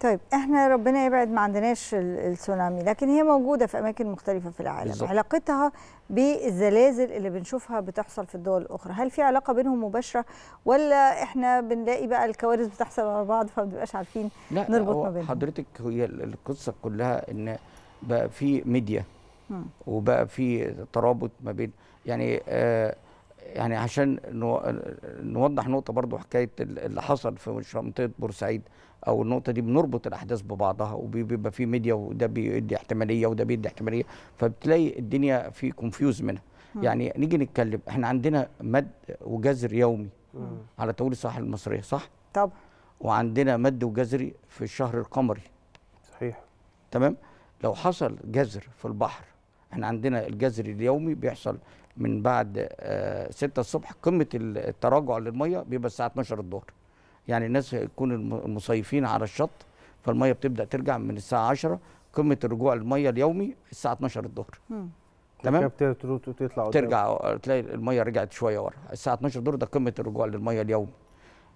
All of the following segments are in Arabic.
طيب احنا ربنا يبعد ما عندناش التسونامي لكن هي موجوده في اماكن مختلفه في العالم بالزبط. علاقتها بالزلازل اللي بنشوفها بتحصل في الدول الاخرى هل في علاقه بينهم مباشره ولا احنا بنلاقي بقى الكوارث بتحصل على بعض فما بنبقاش عارفين لا نربط ما بينهم حضرتك هي القصه كلها ان بقى في ميديا وبقى في ترابط ما بين يعني آه يعني عشان نوضح نقطه برضو حكايه اللي حصل في منطقه بورسعيد او النقطه دي بنربط الاحداث ببعضها وبيبقى في ميديا وده بيدي احتماليه وده بيدي احتماليه فبتلاقي الدنيا في كونفيوز منها يعني نيجي نتكلم احنا عندنا مد وجزر يومي مم. على طول الساحل المصريه صح طبعا وعندنا مد وجزري في الشهر القمري صحيح تمام لو حصل جزر في البحر احنا عندنا الجذر اليومي بيحصل من بعد 6 آه، الصبح قمه التراجع للميه بيبقى الساعه 12 الظهر يعني الناس يكون المصيفين على الشط فالميه بتبدا ترجع من الساعه 10 قمه الرجوع للميه اليومي الساعه 12 الظهر تمام تطلع ترجع آه، تلاقي الميه رجعت شويه ورا الساعه 12 الظهر ده قمه الرجوع للميه اليومي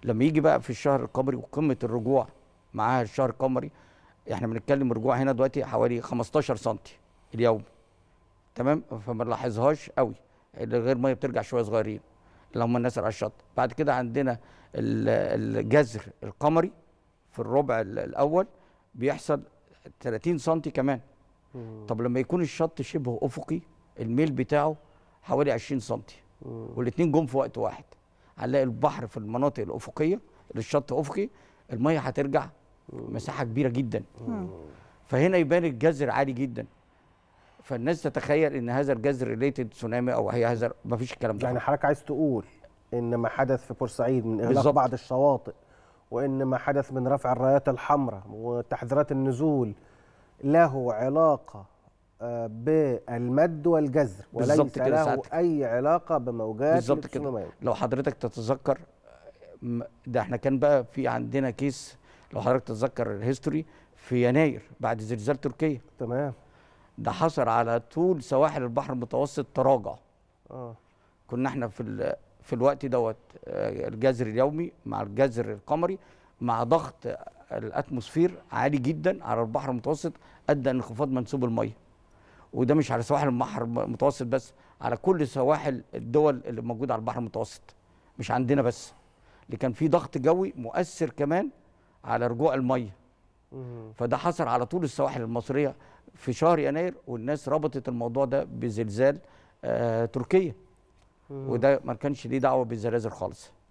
لما يجي بقى في الشهر القمري وقمه الرجوع معاها الشهر القمري احنا بنتكلم رجوع هنا دلوقتي حوالي 15 سم اليوم تمام فما نلاحظهاش قوي غير ميه بترجع شويه صغيرين اللي هم الناس اللي على الشط بعد كده عندنا الجذر القمري في الربع الاول بيحصل 30 سم كمان طب لما يكون الشط شبه افقي الميل بتاعه حوالي 20 سم والاثنين جم في وقت واحد هنلاقي البحر في المناطق الافقيه للشط افقي الميه هترجع مساحه كبيره جدا فهنا يبان الجذر عالي جدا فالناس تتخيل ان هذا الجذر ريليتد تسونامي او هذا ما فيش الكلام ده يعني حضرتك عايز تقول ان ما حدث في بورسعيد من اغلاق بعض الشواطئ وان ما حدث من رفع الرايات الحمراء وتحذيرات النزول له علاقه آه، بالمد والجزر وليس له ساعتك. اي علاقه بموجات بالظبط كده لو حضرتك تتذكر ده احنا كان بقى في عندنا كيس لو حضرتك تتذكر الهيستوري في يناير بعد زلزال تركيا تمام ده حصل على طول سواحل البحر المتوسط تراجع اه كنا احنا في في الوقت دوت آه، الجذر اليومي مع الجذر القمري مع ضغط الاتموسفير عالي جدا على البحر المتوسط ادى انخفاض منسوب الميه وده مش على سواحل البحر المتوسط بس على كل سواحل الدول اللي موجوده على البحر المتوسط مش عندنا بس اللي كان في ضغط جوي مؤثر كمان على رجوع الميه فده حصل على طول السواحل المصريه في شهر يناير والناس ربطت الموضوع ده بزلزال آه، تركيا وده ما كانش ليه دعوه بالزلازل خالص